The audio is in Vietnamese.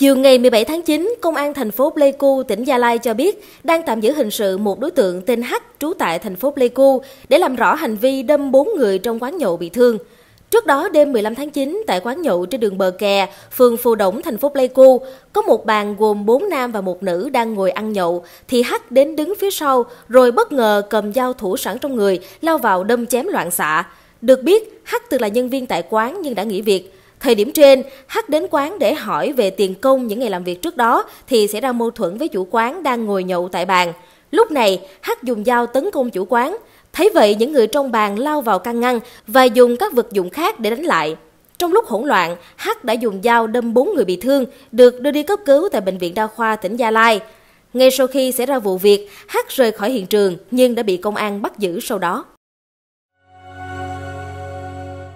Chiều ngày 17 tháng 9, Công an thành phố Pleiku, tỉnh Gia Lai cho biết đang tạm giữ hình sự một đối tượng tên H trú tại thành phố Pleiku để làm rõ hành vi đâm 4 người trong quán nhậu bị thương. Trước đó, đêm 15 tháng 9, tại quán nhậu trên đường Bờ Kè, phường Phù Đổng, thành phố Pleiku, có một bàn gồm 4 nam và một nữ đang ngồi ăn nhậu, thì H đến đứng phía sau, rồi bất ngờ cầm dao thủ sẵn trong người, lao vào đâm chém loạn xạ. Được biết, H từng là nhân viên tại quán nhưng đã nghỉ việc. Thời điểm trên, H đến quán để hỏi về tiền công những ngày làm việc trước đó thì xảy ra mâu thuẫn với chủ quán đang ngồi nhậu tại bàn. Lúc này, H dùng dao tấn công chủ quán. Thấy vậy, những người trong bàn lao vào căn ngăn và dùng các vật dụng khác để đánh lại. Trong lúc hỗn loạn, H đã dùng dao đâm 4 người bị thương, được đưa đi cấp cứu tại Bệnh viện Đa khoa tỉnh Gia Lai. Ngay sau khi xảy ra vụ việc, H rời khỏi hiện trường nhưng đã bị công an bắt giữ sau đó.